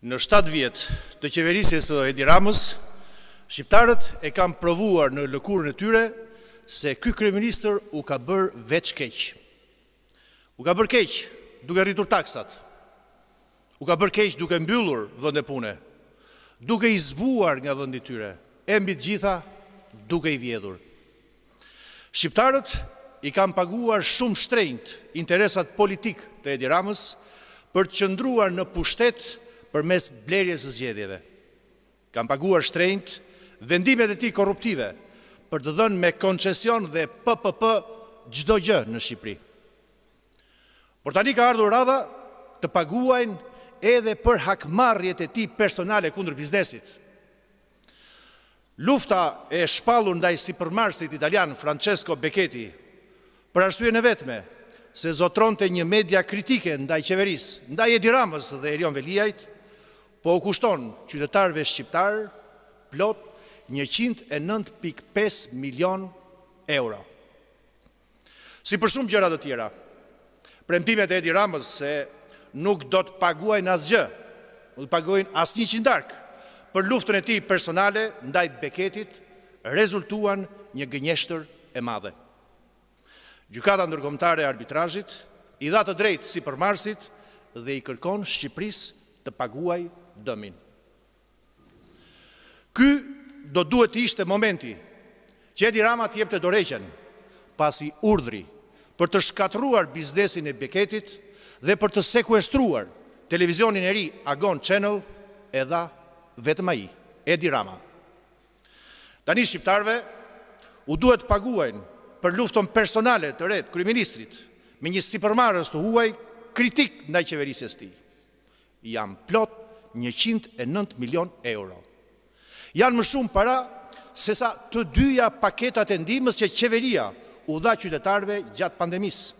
Në 7 vjetë të qeverisjes dhe Edi Ramës, Shqiptarët e kam provuar në lëkurën e tyre se këj kreministër u ka bërë veç keqë. U ka bërë keqë duke rritur taksat, u ka bërë keqë duke mbyllur vënde pune, duke i zbuar nga vëndi tyre, e mbi gjitha duke i vjedhur. Shqiptarët i kam paguar shumë shtrejnët interesat politik të Edi Ramës për të qëndruar në pushtetë për mes blerjes së zgjedhjeve. Kam paguar shtrejnët vendimet e ti korruptive për të dhënë me koncesion dhe PPP gjdo gjë në Shqipëri. Por tani ka ardhur radha të paguajnë edhe për hakmarjet e ti personale kundër biznesit. Lufta e shpalur ndaj si përmarsit italian Francesco Becchetti për arsujen e vetme se zotron të një media kritike ndaj qeveris, ndaj Edi Ramës dhe Erion Velijajt, po u kushton qytetarve shqiptar plot 109.5 milion euro. Si për shumë gjërat të tjera, premtimet e Edi Ramës se nuk do të paguajnë asë gjë, do të paguajnë asë një qindarkë, për luftën e ti personale, ndajt beketit, rezultuan një gënjeshtër e madhe. Gjukata e arbitrajit, i datë drejtë si për Marsit dhe i kërkon Shqipërisë të paguaj dëmin. Ky do duhet ishte momenti që Edi Rama t'jep të doreqen pasi urdri për të shkatruar biznesin e beketit dhe për të sekuestruar televizionin e ri Agon Channel edha vetëma i, Edi Rama. Dani shqiptarve u duhet paguajn për lufton personale të red kriministrit me një si përmarës të huaj kritik në qeverisës ti janë plot 109 milion euro. Janë më shumë para se sa të dyja paketat e ndimës që qeveria u dha qytetarve gjatë pandemisë.